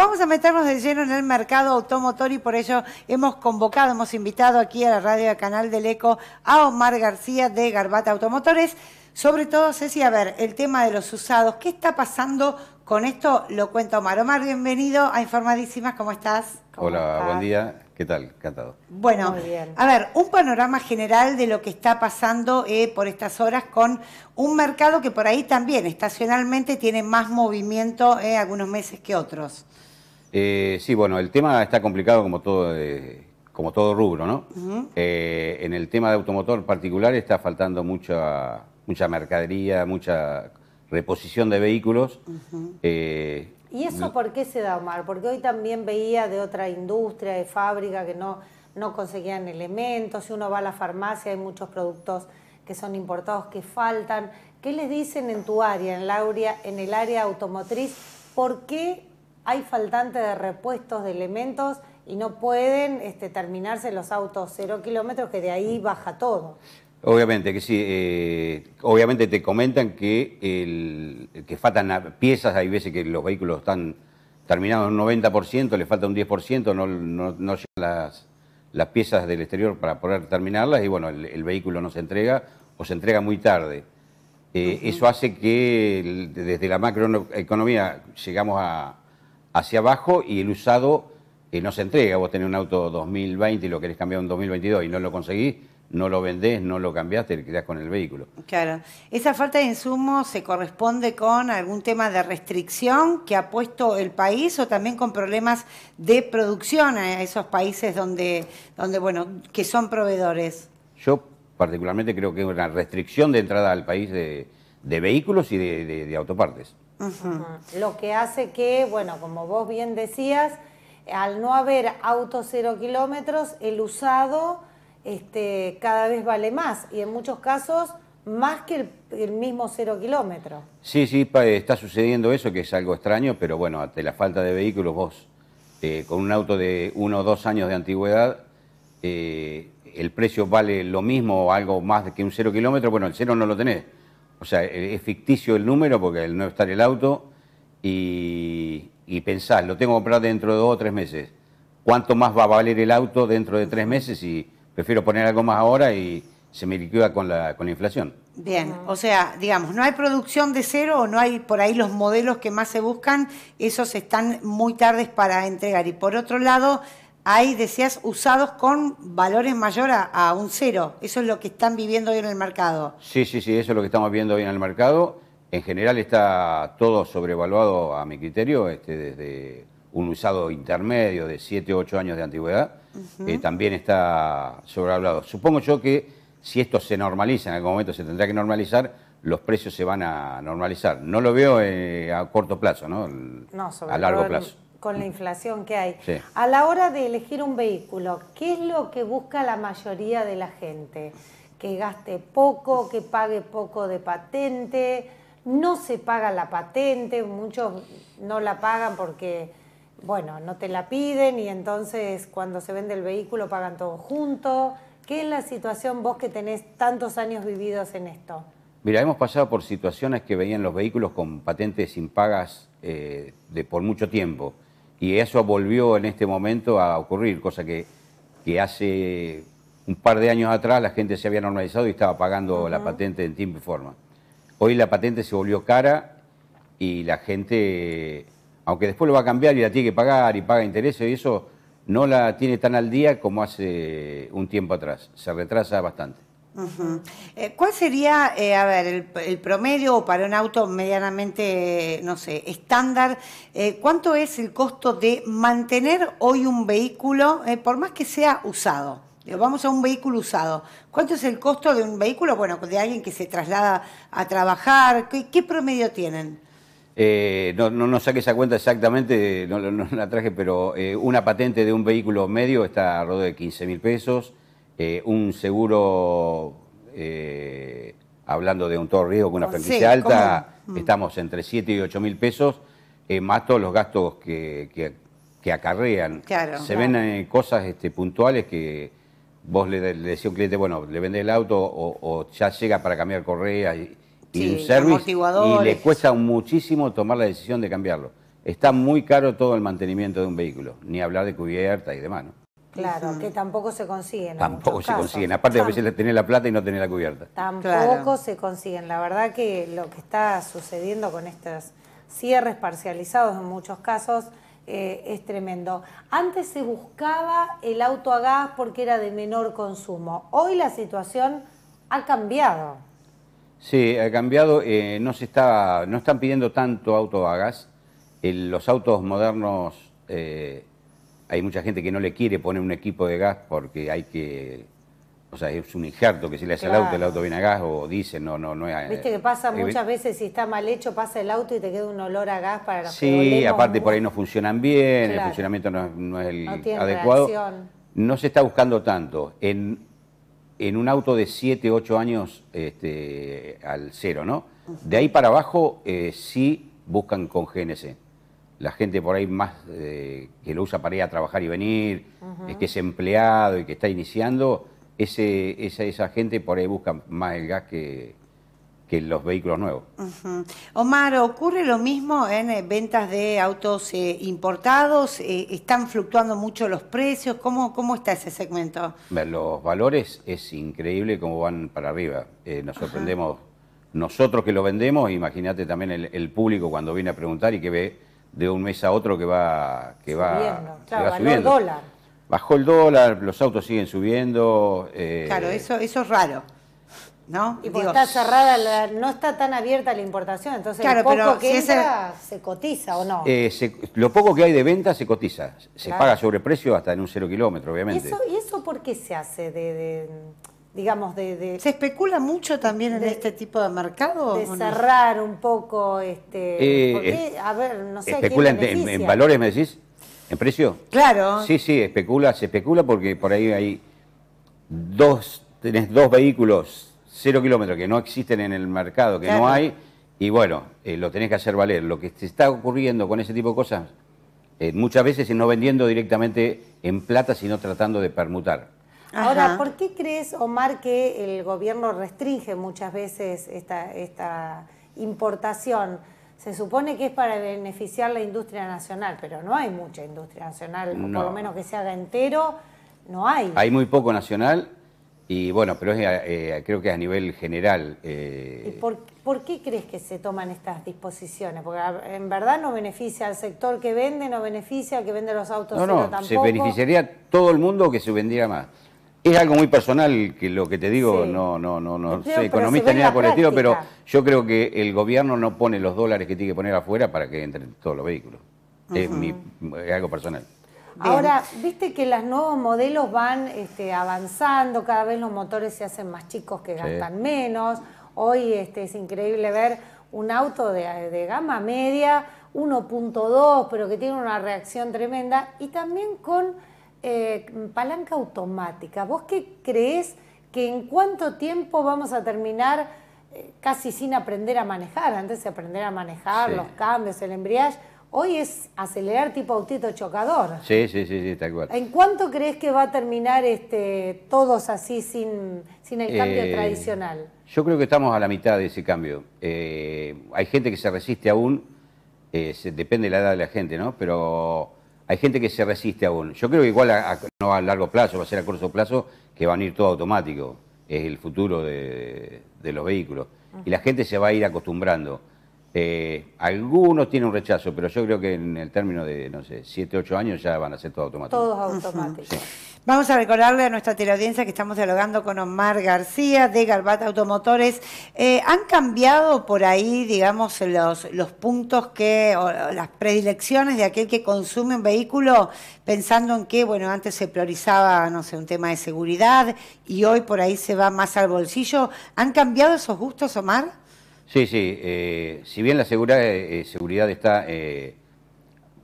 Vamos a meternos de lleno en el mercado automotor y por ello hemos convocado, hemos invitado aquí a la radio Canal del Eco a Omar García de Garbata Automotores. Sobre todo, Ceci, a ver, el tema de los usados, ¿qué está pasando con esto? Lo cuenta Omar. Omar, bienvenido a Informadísimas, ¿cómo estás? Hola, buen día. ¿Qué tal? Encantado. Bueno, a ver, un panorama general de lo que está pasando eh, por estas horas con un mercado que por ahí también estacionalmente tiene más movimiento eh, algunos meses que otros. Eh, sí, bueno, el tema está complicado como todo, como todo rubro, ¿no? Eh, en el tema de automotor particular está faltando mucha, mucha mercadería, mucha reposición de vehículos. Eh, ¿Y eso por qué se da, Omar? Porque hoy también veía de otra industria, de fábrica, que no, no conseguían elementos. Si uno va a la farmacia, hay muchos productos que son importados que faltan. ¿Qué les dicen en tu área, en, lauria, en el área automotriz? ¿Por qué hay faltante de repuestos, de elementos y no pueden este, terminarse los autos cero kilómetros, que de ahí mm. baja todo. Obviamente que sí. Eh, obviamente te comentan que, que faltan piezas, hay veces que los vehículos están terminados un 90%, le falta un 10%, no, no, no llegan las, las, piezas del exterior para poder terminarlas y bueno, el, vehículo no se entrega o se entrega muy tarde. Eh, eso hace que desde la macroeconomía llegamos a, hacia abajo y el usado eh, no se entrega. Vos tenés un auto 2020 y lo querés cambiar en 2022 y no lo conseguís, no lo vendés, no lo cambiaste, te quedás con el vehículo. Claro. ¿Esa falta de insumo se corresponde con algún tema de restricción que ha puesto el país o también con problemas de producción a esos países donde, donde bueno, que son proveedores? Yo particularmente creo que es una restricción de entrada al país de, vehículos y de autopartes. Lo que hace que, bueno, como vos bien decías, al no haber autos cero kilómetros, el usado este, cada vez vale más y en muchos casos más que el, mismo cero kilómetro. Sí, sí, está sucediendo eso, que es algo extraño, pero bueno, ante la falta de vehículos, vos eh, con un auto de uno o dos años de antigüedad, eh, el precio vale lo mismo o algo más que un cero kilómetro, bueno, el cero no lo tenés o sea, e, es ficticio el número porque el no está el auto y, pensar, lo tengo que comprar dentro de dos o tres meses. ¿Cuánto más va a valer el auto dentro de tres meses? Y prefiero poner algo más ahora y se me liquida con la, con la inflación. Bien, o sea, digamos, no hay producción de cero o no hay por ahí los modelos que más se buscan, esos están muy tardes para entregar. Y por otro lado, hay, decías, usados con valores mayores a, un cero. Eso es lo que están viviendo hoy en el mercado. Sí, sí, sí, eso es lo que estamos viendo hoy en el mercado. En general está todo sobrevaluado a mi criterio, este, desde un usado intermedio de 7 o 8 años de antigüedad, eh, también está sobrevaluado. Supongo yo que si esto se normaliza, en algún momento se tendrá que normalizar, los precios se van a normalizar. No lo veo eh, a corto plazo, ¿no? no sobre a largo plazo con la inflación que hay. A la hora de elegir un vehículo, ¿qué es lo que busca la mayoría de la gente? Que gaste poco, que pague poco de patente, no se paga la patente, muchos no la pagan porque, bueno, no te la piden y entonces cuando se vende el vehículo pagan todo junto. ¿Qué es la situación vos que tenés tantos años vividos en esto? Mira, hemos pasado por situaciones que veían los vehículos con patentes sin pagas eh, de por mucho tiempo. Y eso volvió en este momento a ocurrir, cosa que, hace un par de años atrás la gente se había normalizado y estaba pagando la patente en tiempo y forma. Hoy la patente se volvió cara y la gente, aunque después lo va a cambiar y la tiene que pagar y paga intereses y eso, no la tiene tan al día como hace un tiempo atrás. Se retrasa bastante. Eh, ¿Cuál sería, eh, a ver, el, promedio para un auto medianamente, no sé, estándar? Eh, ¿Cuánto es el costo de mantener hoy un vehículo, por más que sea usado? Vamos a un vehículo usado. ¿Cuánto es el costo de un vehículo, bueno, de alguien que se traslada a trabajar? ¿Qué, promedio tienen? no, no, no saqué esa cuenta exactamente, no, la traje, pero una patente de un vehículo medio está alrededor de 15 mil pesos eh, un seguro, eh, hablando de un todo riesgo con una oh, franquicia alta, mm. estamos entre 7 y 8 mil pesos, eh, más todos los gastos que, que, acarrean. Se ven cosas este, puntuales que vos le, le decís a un cliente, bueno, le vende el auto o, ya llega para cambiar correa y, un service y le cuesta muchísimo tomar la decisión de cambiarlo. Está muy caro todo el mantenimiento de un vehículo, ni hablar de cubierta y demás, ¿no? Claro, que tampoco se consiguen. Tampoco se consiguen. Aparte, de tener veces tener la plata y no tener la cubierta. Tampoco se consiguen. La verdad que lo que está sucediendo con estos cierres parcializados en muchos casos eh, es tremendo. Antes se buscaba el auto a gas porque era de menor consumo. Hoy la situación ha cambiado. Sí, ha cambiado. Eh, no, se está, no están pidiendo tanto auto a gas. los autos modernos. Eh, hay mucha gente que no le quiere poner un equipo de gas porque hay que o sea, es un injerto que si le hace el auto, el auto viene a gas o dice no, no, no es. Eh, Viste que pasa eh, muchas veces, si está mal hecho, pasa el auto y te queda un olor a gas para los Sí, aparte por ahí no funcionan bien, el funcionamiento no, es el adecuado. No se está buscando tanto. En, un auto de 7, 8 años este, al cero, ¿no? De ahí para abajo eh, sí buscan con GNC la gente por ahí más eh, que lo usa para ir a trabajar y venir, es que es empleado y que está iniciando, ese, esa, gente por ahí busca más el gas que, que los vehículos nuevos. Omar, ¿ocurre lo mismo en eh, ventas de autos eh, importados? ¿Están fluctuando mucho los precios? ¿Cómo, cómo está ese segmento? Los valores es increíble cómo van para arriba. nos sorprendemos nosotros que lo vendemos, imagínate también el, público cuando viene a preguntar y que ve de un mes a otro que va, que subiendo, va, claro, dólar. Bajó el dólar, los autos siguen subiendo. Eh, claro, eso, eso es raro. ¿No? Y porque está cerrada, no está tan abierta la importación, entonces lo poco que se cotiza o no. Eh, lo poco que hay de venta se cotiza, se paga sobre precio hasta en un cero kilómetro, obviamente. ¿Y eso, por qué se hace? de digamos, de, ¿Se especula mucho también en este tipo de mercado? De cerrar un poco, este... Eh, a ver, no sé, ¿Especula en, valores, me decís? ¿En precio? Claro. Sí, sí, especula, se especula porque por ahí hay dos, tenés dos vehículos cero kilómetros que no existen en el mercado, que no hay, y bueno, eh, lo tenés que hacer valer. Lo que te está ocurriendo con ese tipo de cosas, eh, muchas veces no vendiendo directamente en plata, sino tratando de permutar. Ahora, ¿por qué crees, Omar, que el gobierno restringe muchas veces esta, importación? Se supone que es para beneficiar la industria nacional, pero no hay mucha industria nacional, por lo menos que se haga entero, no hay. Hay muy poco nacional y bueno, pero eh, creo que a nivel general. Eh. por, qué crees que se toman estas disposiciones? Porque en verdad no beneficia al sector que vende, no beneficia al que vende los autos. No, no, se beneficiaría todo el mundo que se vendiera más. Es algo muy personal que lo que te digo, no, no, no, no sé, economista ni nada por el estilo, pero yo creo que el gobierno no pone los dólares que tiene que poner afuera para que entren todos los vehículos. es, mi, es, algo personal. Ahora, viste que los nuevos modelos van este, avanzando, cada vez los motores se hacen más chicos que gastan menos. Hoy este, es increíble ver un auto de, de gama media, 1.2, pero que tiene una reacción tremenda, y también con eh, palanca automática, ¿vos qué crees que en cuánto tiempo vamos a terminar eh, casi sin aprender a manejar? Antes de aprender a manejar, los cambios, el embriage hoy es acelerar tipo autito chocador. Sí, sí, sí, sí, tal ¿En cuánto crees que va a terminar este, todos así sin, sin el cambio eh, tradicional? Yo creo que estamos a la mitad de ese cambio. hay gente que se resiste aún, se, depende de la edad de la gente, ¿no? Pero hay gente que se resiste aún. Yo creo que igual a, no a largo plazo, va a ser a corto plazo, que van a ir todo automático. Es el futuro de, los vehículos. Y la gente se va a ir acostumbrando. Eh, algunos tienen un rechazo, pero yo creo que en el término de, no sé, siete ocho años ya van a ser todo automáticos. Todos automáticos. Vamos a recordarle a nuestra teleaudiencia que estamos dialogando con Omar García de Garbata Automotores. Eh, ¿Han cambiado por ahí, digamos, los, los puntos que, o las predilecciones de aquel que consume un vehículo, pensando en que, bueno, antes se priorizaba, no sé, un tema de seguridad y hoy por ahí se va más al bolsillo? ¿Han cambiado esos gustos, Omar? Sí, sí. Eh, si bien la eh, eh, seguridad está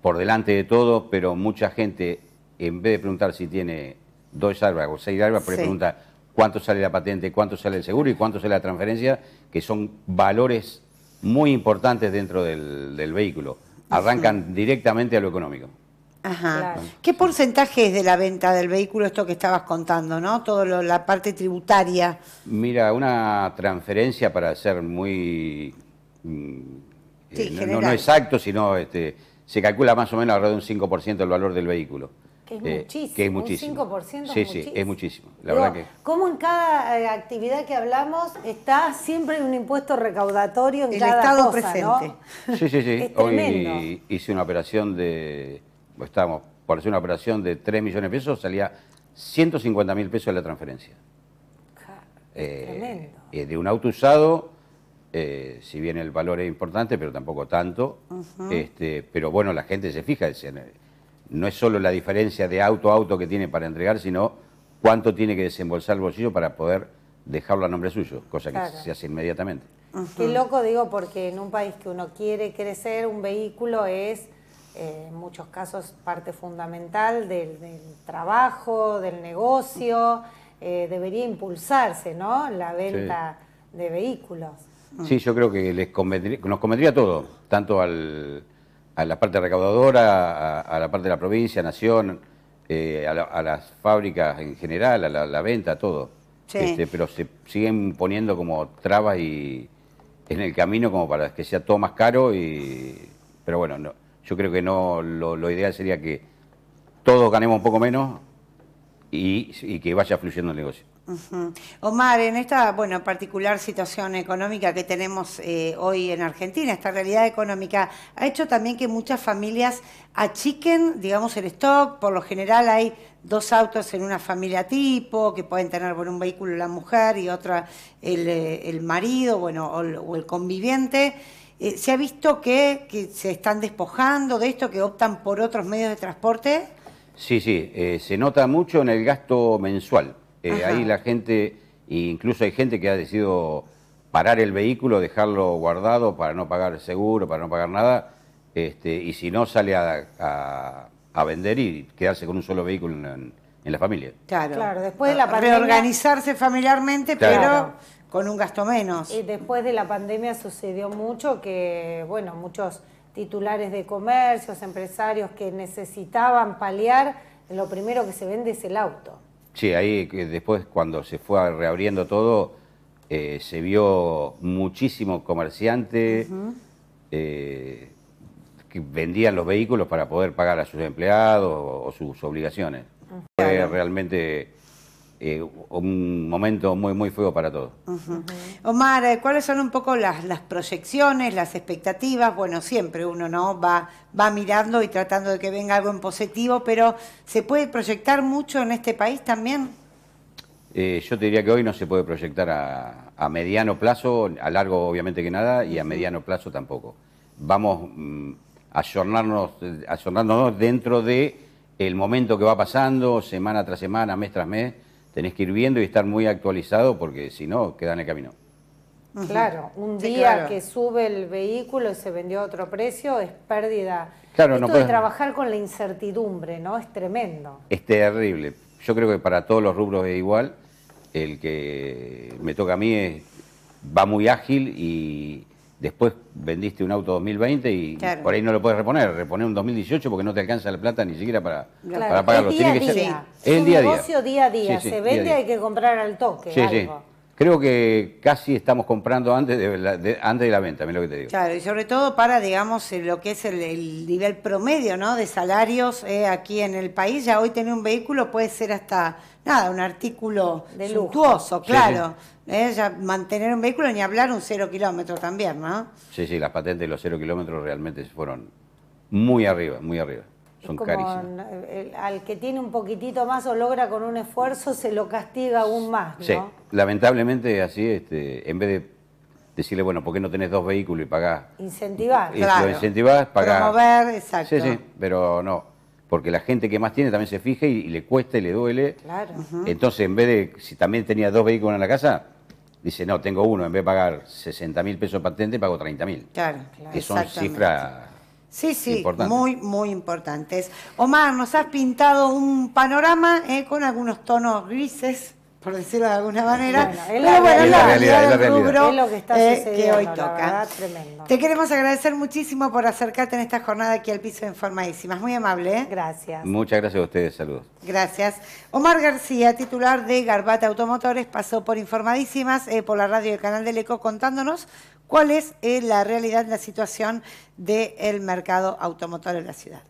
por delante de todo, pero mucha gente, en vez de preguntar si tiene dos armas o seis armas, pregunta cuánto sale la patente, cuánto sale el seguro y cuánto sale la transferencia, que son valores muy importantes dentro del, vehículo. Arrancan directamente a lo económico. Ajá. ¿Qué porcentaje es de la venta del vehículo esto que estabas contando, no? Todo la parte tributaria. Mira, una transferencia para ser muy mm, eh, no, exacto, sino este, se calcula más o menos alrededor de un 5% el valor del vehículo. Que es muchísimo. Que es muchísimo. Un 5% sí, es muchísimo. Sí, es muchísimo. La verdad Como en cada eh, actividad que hablamos está siempre un impuesto recaudatorio en El cada Estado presente. Sí, sí, sí. Hoy hice una operación de estábamos por hacer una operación de 3 millones de pesos, salía 150 mil pesos de la transferencia. Eh, de un auto usado, eh, si bien el valor es importante, pero tampoco tanto. este, pero bueno, la gente se fija, no es solo la diferencia de auto a auto que tiene para entregar, sino cuánto tiene que desembolsar el bolsillo para poder dejarlo a nombre suyo, cosa que se hace inmediatamente. Qué loco digo, porque en un país que uno quiere crecer, un vehículo es en muchos casos parte fundamental del, trabajo, del negocio, eh, debería impulsarse, ¿no? La venta de vehículos. Sí, yo creo que les convendría, nos convendría todo, tanto al, a la parte recaudadora, a, la parte de la provincia, nación, eh, a, la, a, las fábricas en general, a la, la venta, todo. Este, pero se siguen poniendo como trabas y en el camino como para que sea todo más caro y pero bueno no, yo creo que no lo, ideal sería que todos ganemos un poco menos y, que vaya fluyendo el negocio. Omar, en esta bueno particular situación económica que tenemos eh, hoy en Argentina, esta realidad económica ha hecho también que muchas familias achiquen, digamos, el stock. Por lo general hay dos autos en una familia tipo, que pueden tener por un vehículo la mujer y otra el, eh, el marido, bueno, o el conviviente. Eh, ¿Se ha visto que, se están despojando de esto, que optan por otros medios de transporte? Sí, sí, eh, se nota mucho en el gasto mensual. Eh, ahí la gente, incluso hay gente que ha decidido parar el vehículo, dejarlo guardado para no pagar el seguro, para no pagar nada, este, y si no sale a, vender y quedarse con un solo vehículo en, la familia. Claro, claro después la pandemia... Reorganizarse familiarmente, pero con un gasto menos. Y después de la pandemia sucedió mucho que, bueno, muchos titulares de comercios, empresarios que necesitaban paliar, lo primero que se vende es el auto. Sí, ahí después cuando se fue reabriendo todo, eh, se vio muchísimos comerciantes eh, que vendían los vehículos para poder pagar a sus empleados o, sus obligaciones. realmente eh, un momento muy, muy feo para todos. Omar, eh, ¿cuáles son un poco las, proyecciones, las expectativas? Bueno, siempre uno no va, va mirando y tratando de que venga algo en positivo, pero ¿se puede proyectar mucho en este país también? Eh, yo te diría que hoy no se puede proyectar a, mediano plazo, a largo obviamente que nada, y a mediano plazo tampoco. Vamos mm, a jornarnos dentro de el momento que va pasando, semana tras semana, mes tras mes, tenés que ir viendo y estar muy actualizado porque si no, queda en el camino. Claro, un día que sube el vehículo y se vendió a otro precio es pérdida. Claro, Esto no puede de trabajar con la incertidumbre, ¿no? Es tremendo. Es terrible. Yo creo que para todos los rubros es igual. El que me toca a mí es, va muy ágil y, después vendiste un auto 2020 y por ahí no lo puedes reponer, reponer un 2018 porque no te alcanza la plata ni siquiera para, para pagarlo. Es día Tiene que el día a día. negocio día a día, se vende, hay que comprar al toque. Algo. Creo que casi estamos comprando antes de la, antes de la venta, mira lo que te digo. Claro, y sobre todo para, digamos, lo que es el, nivel promedio, De salarios eh, aquí en el país. Ya hoy tener un vehículo puede ser hasta nada, un artículo de claro. ¿Eh? mantener un vehículo ni hablar un cero kilómetro también, ¿no? Sí, sí, las patentes de los cero kilómetros realmente fueron muy arriba, muy arriba. Son al que tiene un poquitito más o logra con un esfuerzo, se lo castiga aún más. ¿no? Sí, lamentablemente así, este, en vez de decirle, bueno, ¿por qué no tenés dos vehículos y pagás? Incentivar, claro. Lo incentivás, pagás. Promover, exacto. Sí, sí, pero no porque la gente que más tiene también se fija y, le cuesta y le duele. Claro. Entonces, en vez de, si también tenía dos vehículos en la casa, dice, no, tengo uno, en vez de pagar 60 mil pesos patente, pago 30 mil. Claro, claro. Que son cifras... Sí, sí, muy, muy importantes. Omar, nos has pintado un panorama eh, con algunos tonos grises por decirlo de alguna manera. la, que, hoy toca. Te queremos agradecer muchísimo por acercarte en esta jornada aquí al piso de Informadísimas. Muy amable. ¿eh? Gracias. Muchas gracias a ustedes. Saludos. Gracias. Omar García, titular de Garbata Automotores, pasó por Informadísimas eh, por la radio del Canal del Eco contándonos cuál es eh, la realidad, la situación del mercado automotor en la ciudad.